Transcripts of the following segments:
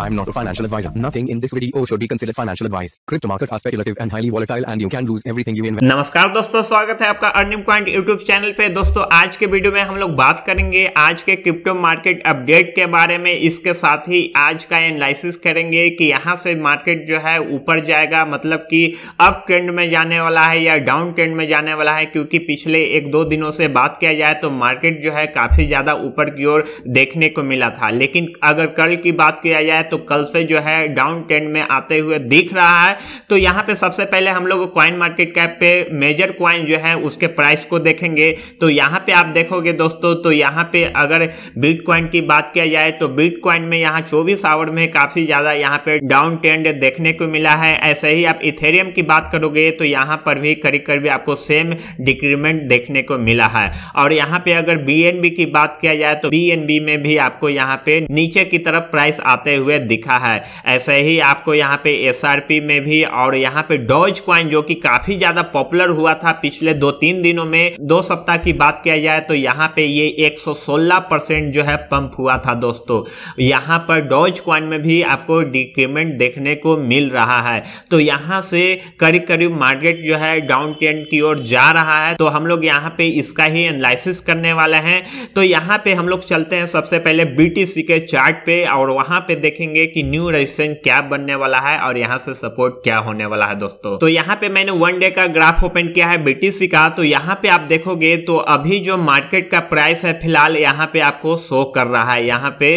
I'm not a financial advisor. Nothing in this video should be considered financial advice. Crypto market are speculative and highly volatile and you can lose everything you invest. नमस्कार दोस्तों स्वागत है आपका earning point YouTube channel पे दोस्तों आज के video में हम लोग बात करेंगे आज के क्रिप्टो मार्केट अपडेट के बारे में इसके साथ ही आज का एनालिसिस करेंगे कि यहाँ से मार्केट जो है ऊपर जाएगा मतलब कि अप ट्रेंड में जाने वाला है या डाउन ट्रेंड में जाने वाला है क्योंकि पिछले एक दो दिनों से बात किया जाए तो मार्केट जो है काफी ज्यादा ऊपर की ओर देखने को मिला था लेकिन अगर कल की बात किया जाए है तो कल से जो है डाउन ट्रेंड में आते हुए दिख रहा है तो यहाँ पे सबसे पहले हम लोग क्वाइन मार्केट कैप पे मेजर क्वाइन जो है उसके प्राइस को देखेंगे तो यहाँ पे आप देखोगे दोस्तों तो यहाँ पे अगर बीट क्वाइन की बात किया जाए तो बीट क्वाइन में यहाँ चौबीस आवर में काफ़ी ज़्यादा यहाँ पे डाउन ट्रेंड देखने को मिला है ऐसे ही आप इथेरियम की बात करोगे तो यहाँ पर भी करीब करीब आपको सेम डिक्रीमेंट देखने को मिला है और यहाँ पे अगर बी की बात किया जाए तो बी में भी आपको यहाँ पे नीचे की तरफ प्राइस आते हुए हुए दिखा है ऐसे ही आपको यहाँ पे एस में भी और यहाँ पे डॉज क्वाइन जो कि काफी ज्यादा पॉपुलर हुआ था पिछले दो तीन दिनों में दो सप्ताह की बात किया जाए तो यहाँ पे ये 116 परसेंट जो है पंप हुआ था दोस्तों यहाँ पर डॉज क्वाइन में भी आपको डिक्रीमेंट देखने को मिल रहा है तो यहाँ से करीब करीब मार्केट जो है डाउन ट्रेंड की ओर जा रहा है तो हम लोग यहाँ पे इसका ही एनालिसिस करने वाले हैं तो यहाँ पे हम लोग चलते हैं सबसे पहले बीटीसी के चार्ट पे और वहां पे देखें देखेंगे कि न्यू रजिस्ट्रेशन क्या बनने वाला है और यहाँ से सपोर्ट क्या होने वाला है दोस्तों तो यहाँ पे मैंने वन डे का ग्राफ ओपन किया है बीटीसी का तो यहाँ पे आप देखोगे तो अभी जो मार्केट का प्राइस है फिलहाल यहाँ पे आपको शो कर रहा है यहाँ पे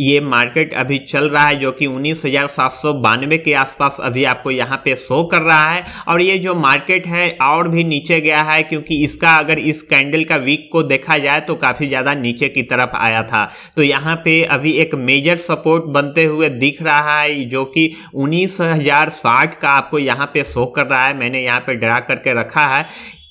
ये मार्केट अभी चल रहा है जो कि उन्नीस के आसपास अभी आपको यहाँ पे शो कर रहा है और ये जो मार्केट है और भी नीचे गया है क्योंकि इसका अगर इस कैंडल का वीक को देखा जाए तो काफ़ी ज़्यादा नीचे की तरफ आया था तो यहाँ पे अभी एक मेजर सपोर्ट बनते हुए दिख रहा है जो कि उन्नीस हजार साठ का आपको यहाँ पे शो कर रहा है मैंने यहाँ पे डरा करके रखा है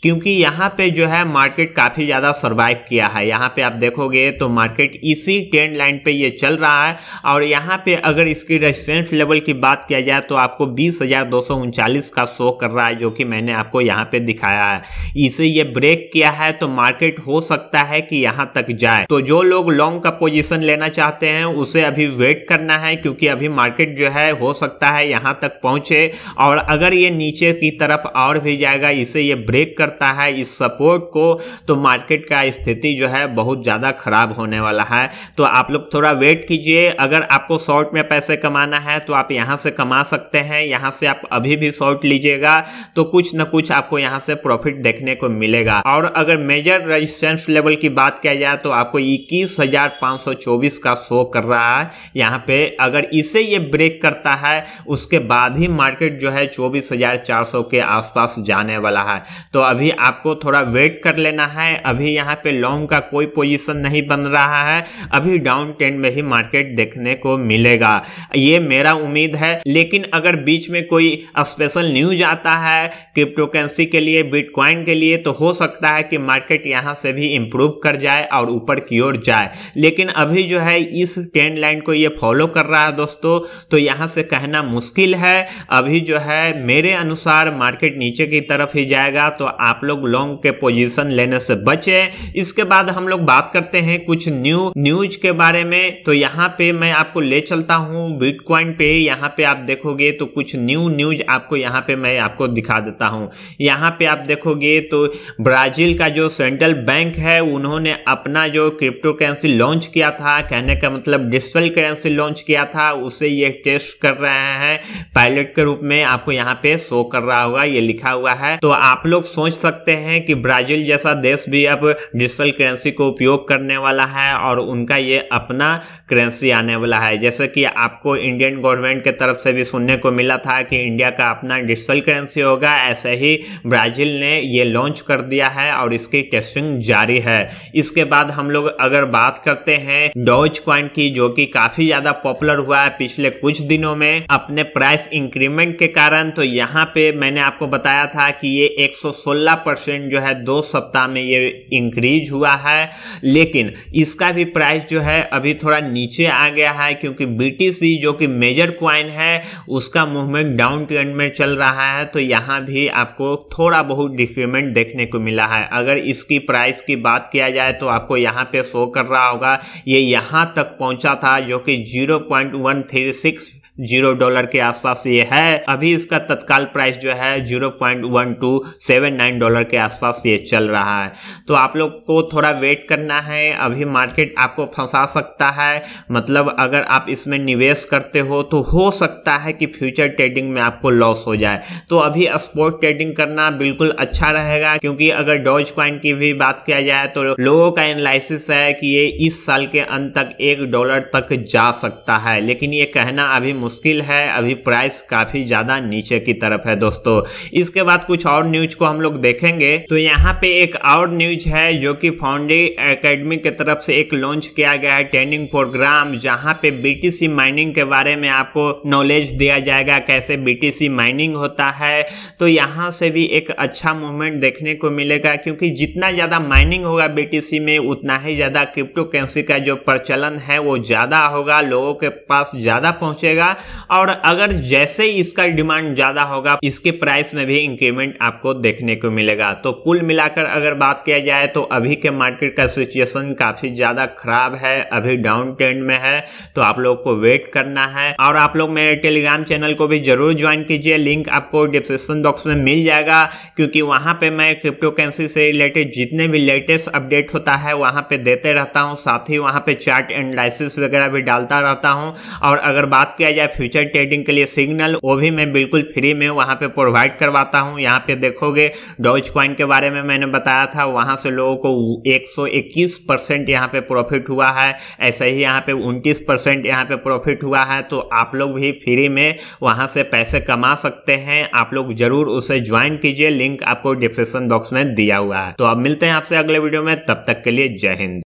क्योंकि यहाँ पे जो है मार्केट काफ़ी ज़्यादा सर्वाइव किया है यहाँ पे आप देखोगे तो मार्केट इसी ट्रेंड लाइन पे ये चल रहा है और यहाँ पे अगर इसकी रेजिस्टेंस लेवल की बात किया जाए तो आपको बीस का शो कर रहा है जो कि मैंने आपको यहाँ पे दिखाया है इसे ये ब्रेक किया है तो मार्केट हो सकता है कि यहाँ तक जाए तो जो लोग लॉन्ग का पोजिशन लेना चाहते हैं उसे अभी वेट करना है क्योंकि अभी मार्केट जो है हो सकता है यहाँ तक पहुँचे और अगर ये नीचे की तरफ और भी जाएगा इसे ये ब्रेक करता है इस सपोर्ट को तो मार्केट का स्थिति जो है बहुत ज़्यादा खराब होने वाला है तो आप लोग थोड़ा वेट कीजिए अगर आपको शॉर्ट में पैसे कमाना है तो आप यहाँ से कमा सकते हैं यहाँ से आप अभी भी शॉर्ट लीजिएगा तो कुछ ना कुछ आपको यहाँ से प्रॉफिट देखने को मिलेगा और अगर मेजर रजिस्टेंस लेवल की बात किया जाए तो आपको इक्कीस का शो कर रहा है यहाँ पे अगर इसे ये ब्रेक करता है उसके बाद ही मार्केट जो है चौबीस के आसपास जाने वाला है तो अब अभी आपको थोड़ा वेट कर लेना है अभी यहाँ पे लॉन्ग का कोई पोजीशन नहीं बन रहा है अभी डाउन ट्रेंड में ही मार्केट देखने को मिलेगा ये मेरा उम्मीद है लेकिन अगर बीच में कोई स्पेशल न्यूज आता है क्रिप्टोकरेंसी के लिए बिटकॉइन के लिए तो हो सकता है कि मार्केट यहाँ से भी इम्प्रूव कर जाए और ऊपर की ओर जाए लेकिन अभी जो है इस ट्रेंड लाइन को ये फॉलो कर रहा है दोस्तों तो यहाँ से कहना मुश्किल है अभी जो है मेरे अनुसार मार्केट नीचे की तरफ ही जाएगा तो आप लोग लॉन्ग के पोजीशन लेने से बचे इसके बाद हम लोग बात करते हैं कुछ न्यू न्यूज के बारे में तो यहाँ पे मैं आपको ले चलता हूँ बिटकॉइन पे यहाँ पे आप देखोगे तो कुछ न्यू न्यूज आपको यहाँ पे मैं आपको दिखा देता हूँ यहाँ पे आप देखोगे तो ब्राजील का जो सेंट्रल बैंक है उन्होंने अपना जो क्रिप्टो करेंसी लॉन्च किया था कहने का मतलब डिजिटल करेंसी लॉन्च किया था उसे ये टेस्ट कर रहे हैं पायलट के रूप में आपको यहाँ पे शो कर रहा होगा ये लिखा हुआ है तो आप लोग सोच सकते हैं कि ब्राज़ील जैसा देश भी अब डिजिटल करेंसी को उपयोग करने वाला है और उनका ये अपना करेंसी आने वाला है जैसे कि आपको इंडियन गवर्नमेंट के तरफ से भी सुनने को मिला था कि इंडिया का अपना डिजिटल करेंसी होगा ऐसे ही ब्राज़ील ने ये लॉन्च कर दिया है और इसकी टेस्टिंग जारी है इसके बाद हम लोग अगर बात करते हैं डॉज क्वाइन की जो कि काफ़ी ज़्यादा पॉपुलर हुआ है पिछले कुछ दिनों में अपने प्राइस इंक्रीमेंट के कारण तो यहाँ पे मैंने आपको बताया था कि ये 116 सोलह परसेंट जो है दो सप्ताह में ये इंक्रीज हुआ है लेकिन इसका भी प्राइस जो है अभी थोड़ा नीचे आ गया है क्योंकि बीटीसी जो कि मेजर क्वाइन है उसका मूवमेंट डाउन ट्रेंड में चल रहा है तो यहाँ भी आपको थोड़ा बहुत डिक्रीमेंट देखने को मिला है अगर इसकी प्राइस की बात किया जाए तो आपको यहाँ पर शो कर रहा होगा ये यहाँ तक पहुँचा था जो कि जीरो जीरो डॉलर के आसपास ये है अभी इसका तत्काल प्राइस जो है zero point one two seven nine dollar के आसपास ये चल रहा है तो आप लोग को थोड़ा वेट करना है अभी मार्केट आपको फंसा सकता है मतलब अगर आप इसमें निवेश करते हो तो हो सकता है कि फ्यूचर ट्रेडिंग में आपको लॉस हो जाए तो अभी स्पोर्ट ट्रेडिंग करना बिल्कुल अच्छा रहेगा क्योंकि अगर डॉज क्वाइन की भी बात किया जाए तो लोगों का एनालिसिस है कि ये इस साल के अंत तक एक डॉलर तक जा सकता है लेकिन ये कहना अभी मुश्किल है अभी प्राइस काफ़ी ज़्यादा नीचे की तरफ है दोस्तों इसके बाद कुछ और न्यूज को हम लोग देखेंगे तो यहाँ पे एक और न्यूज है जो कि फाउंडी एकेडमी की तरफ से एक लॉन्च किया गया है ट्रेनिंग प्रोग्राम जहाँ पे बीटीसी माइनिंग के बारे में आपको नॉलेज दिया जाएगा कैसे बीटीसी माइनिंग होता है तो यहाँ से भी एक अच्छा मूवमेंट देखने को मिलेगा क्योंकि जितना ज़्यादा माइनिंग होगा बीटीसी में उतना ही ज़्यादा क्रिप्टो करेंसी का जो प्रचलन है वो ज़्यादा होगा लोगों के पास ज़्यादा पहुँचेगा और अगर जैसे ही इसका डिमांड ज़्यादा होगा इसके प्राइस में भी इंक्रीमेंट आपको देखने को मिलेगा तो कुल मिलाकर अगर बात किया जाए तो अभी के मार्केट का सिचुएशन काफ़ी ज़्यादा खराब है अभी डाउन ट्रेंड में है तो आप लोग को वेट करना है और आप लोग मेरे टेलीग्राम चैनल को भी जरूर ज्वाइन कीजिए लिंक आपको डिस्क्रिप्शन बॉक्स में मिल जाएगा क्योंकि वहाँ पर मैं क्रिप्टो करेंसी से रिलेटेड जितने भी लेटेस्ट अपडेट होता है वहाँ पर देते रहता हूँ साथ ही वहाँ पर चार्ट एनालिसिस वगैरह भी डालता रहता हूँ और अगर बात किया जाए फ्यूचर ट्रेडिंग के लिए सिग्नल वो भी मैं बिल्कुल फ्री में वहाँ पर प्रोवाइड करवाता हूँ यहाँ पे देखोगे डॉच क्वाइन के बारे में मैंने बताया था वहाँ से लोगों को 121 परसेंट यहाँ पे प्रॉफिट हुआ है ऐसे ही यहाँ पे 29 परसेंट यहाँ पे प्रॉफिट हुआ है तो आप लोग भी फ्री में वहाँ से पैसे कमा सकते हैं आप लोग जरूर उसे ज्वाइन कीजिए लिंक आपको डिस्क्रिप्शन बॉक्स में दिया हुआ है तो अब मिलते हैं आपसे अगले वीडियो में तब तक के लिए जय हिंद